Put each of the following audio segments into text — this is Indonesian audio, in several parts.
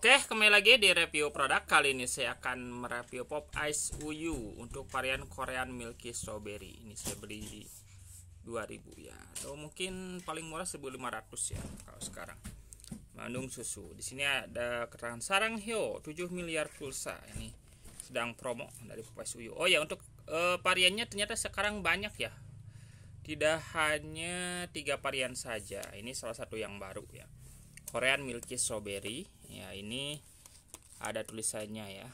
Oke, kembali lagi di review produk. Kali ini saya akan mereview Pop Ice Uyu untuk varian Korean Milky Strawberry. Ini saya beli 2000 ya, atau mungkin paling murah 1500 ya kalau sekarang. Mengandung susu. Di sini ada keterangan sarang hio 7 miliar pulsa. Ini sedang promo dari Pop Ice Uyu. Oh ya, untuk e, variannya ternyata sekarang banyak ya. Tidak hanya tiga varian saja. Ini salah satu yang baru ya Korean Milky Strawberry ya ini ada tulisannya ya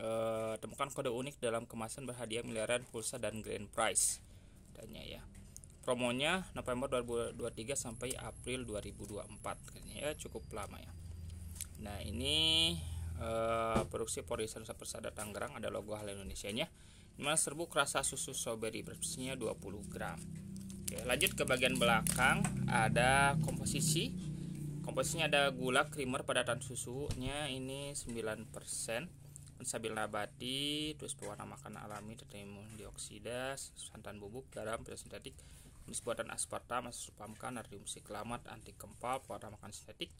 e, temukan kode unik dalam kemasan berhadiah miliaran pulsa dan grand prize tanya ya promonya November 2023 sampai April 2024 kayaknya ya cukup lama ya nah ini e, produksi Porisa Nusa Persada Tangerang ada logo hal Indonesia nya dimana serbuk rasa susu strawberry bersihnya 20 gram Oke, lanjut ke bagian belakang ada komposisi komposisinya ada gula creamer padatan susunya ini 9% pensabil nabati terus pewarna makanan alami titanium dioksida santan bubuk garam pil sintetik jenis buatan aspartam aspartam natrium siklamat anti kempal pewarna makanan sintetik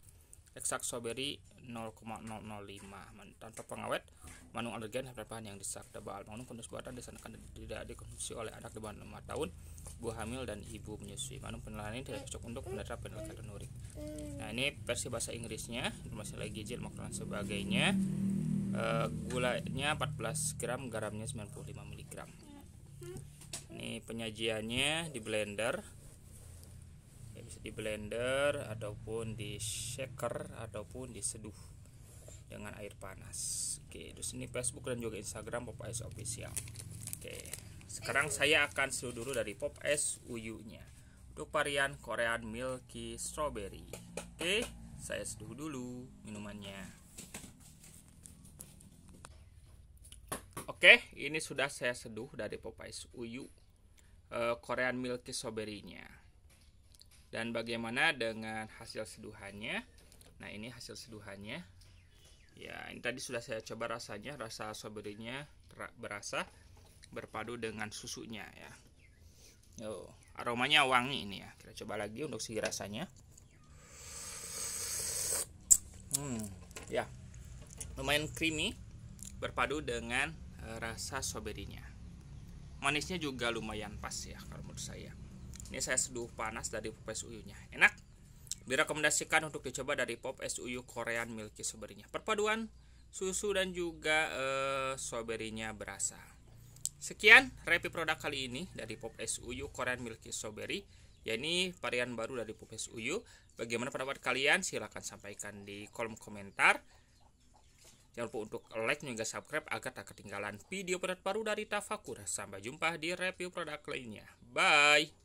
ekstrak strawberry 0,005 tanpa pengawet manung alergen dan bahan yang disak tebal manung kondisi buatan disarankan tidak dikonsumsi oleh anak di bawah 5 tahun ibu hamil dan ibu menyusui. Manu penelahan ini tidak cocok untuk penderita penyakit nurik. Nah, ini versi bahasa Inggrisnya, lagi, gizi, makanan sebagainya. E, gulanya 14 gram, garamnya 95 mg. Ini penyajiannya di blender. Ya, bisa di blender ataupun di shaker ataupun di seduh dengan air panas. Oke, terus ini Facebook dan juga Instagram Papa Ice Official. Oke. Sekarang saya akan seluruh dulu dari Pop es uyunya Untuk varian Korean Milky Strawberry. Oke, saya seduh dulu minumannya. Oke, ini sudah saya seduh dari es Uyu eh, Korean Milky Strawberry-nya. Dan bagaimana dengan hasil seduhannya? Nah, ini hasil seduhannya. Ya, ini tadi sudah saya coba rasanya, rasa strawberry-nya berasa berpadu dengan susunya ya. Oh, aromanya wangi ini ya. Kita coba lagi untuk segi rasanya. Hmm, ya. Lumayan creamy berpadu dengan eh, rasa soberinya. Manisnya juga lumayan pas ya kalau menurut saya. Ini saya seduh panas dari pop es uyunya. Enak. Direkomendasikan untuk dicoba dari pop es uyu Korean Milky Soberinya. Perpaduan susu dan juga e, berasa. Sekian review produk kali ini dari Pop Es Uyu Korean Milky Strawberry, ini varian baru dari Pop Es Uyu. Bagaimana pendapat kalian? Silahkan sampaikan di kolom komentar. Jangan lupa untuk like dan juga subscribe agar tak ketinggalan video produk baru dari Tafakur. Sampai jumpa di review produk lainnya. Bye!